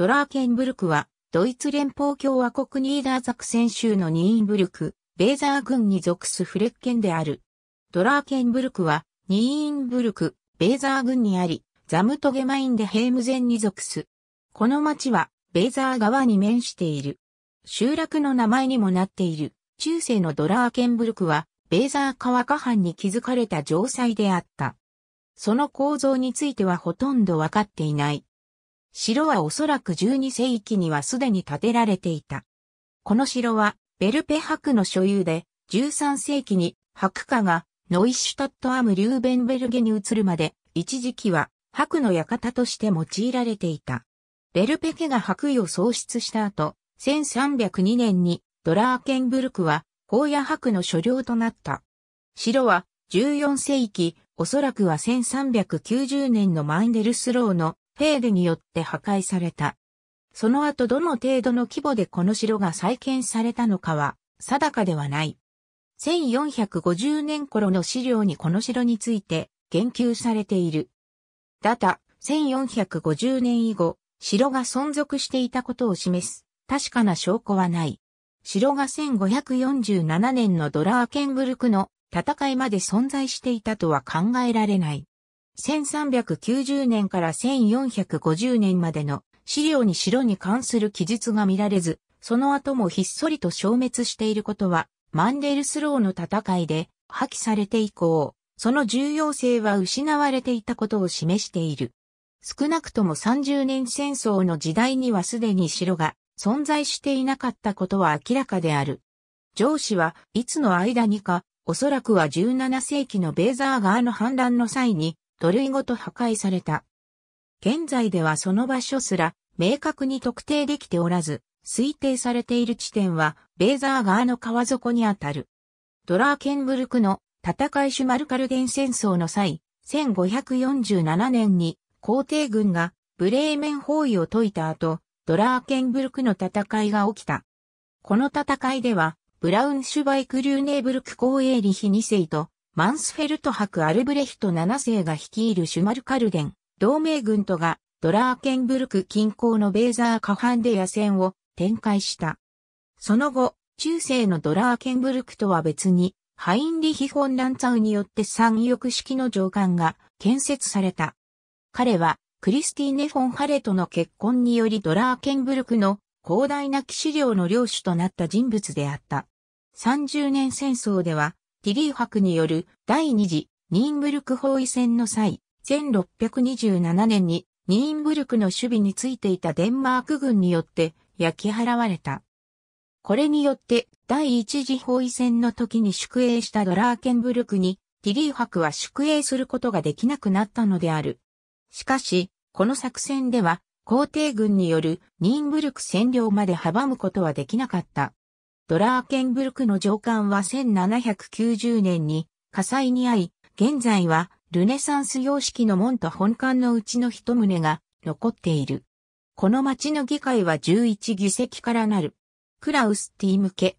ドラーケンブルクは、ドイツ連邦共和国ニーダーザクセン州のニーンブルク、ベーザー郡に属すフレッケンである。ドラーケンブルクは、ニーンブルク、ベーザー郡にあり、ザムトゲマインでヘームゼンに属す。この町は、ベーザー川に面している。集落の名前にもなっている、中世のドラーケンブルクは、ベーザー川下藩に築かれた城塞であった。その構造についてはほとんどわかっていない。城はおそらく12世紀にはすでに建てられていた。この城は、ベルペ博の所有で、13世紀に博家がノイシュタットアム・リューベンベルゲに移るまで、一時期は博の館として用いられていた。ベルペ家が博位を創出した後、1302年にドラーケンブルクは荒野博の所領となった。城は14世紀、おそらくは1390年のマンデルスローの程度によって破壊された。その後どの程度の規模でこの城が再建されたのかは定かではない。1450年頃の資料にこの城について言及されている。だた、1450年以後、城が存続していたことを示す確かな証拠はない。城が1547年のドラーケンブルクの戦いまで存在していたとは考えられない。1390年から1450年までの資料に城に関する記述が見られず、その後もひっそりと消滅していることは、マンデルスローの戦いで破棄されて以降、その重要性は失われていたことを示している。少なくとも30年戦争の時代にはすでに城が存在していなかったことは明らかである。上司はいつの間にか、おそらくは17世紀のベーザー側の反乱の際に土塁ごと破壊された。現在ではその場所すら明確に特定できておらず、推定されている地点はベーザー川の川底にあたる。ドラーケンブルクの戦いシュマルカルデン戦争の際、1547年に皇帝軍がブレーメン包囲を解いた後、ドラーケンブルクの戦いが起きた。この戦いでは、ブラウンシュバイク・リューネーブルク公営リヒ2世とマンスフェルト博アルブレヒト7世が率いるシュマルカルデン、同盟軍とが、ドラーケンブルク近郊のベーザー下半で野戦を展開した。その後、中世のドラーケンブルクとは別に、ハインリヒ・フォン・ランツァウによって三翼式の上官が建設された。彼は、クリスティーネ・フォン・ハレとの結婚によりドラーケンブルクの広大な騎士領の領主となった人物であった。30年戦争ではティリー博による第二次ニーンブルク包囲戦の際、1627年にニーンブルクの守備についていたデンマーク軍によって焼き払われた。これによって第一次包囲戦の時に宿営したドラーケンブルクにティリー博は宿営することができなくなったのである。しかし、この作戦では皇帝軍によるニーンブルク占領まで阻むことはできなかった。ドラーケンブルクの上官は1790年に火災に遭い、現在はルネサンス様式の門と本館のうちの一棟が残っている。この町の議会は11議席からなる。クラウスティ向け。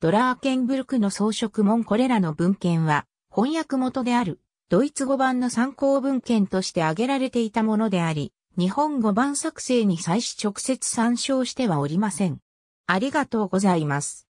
ドラーケンブルクの装飾門これらの文献は翻訳元であるドイツ語版の参考文献として挙げられていたものであり、日本語版作成に際し直接参照してはおりません。ありがとうございます。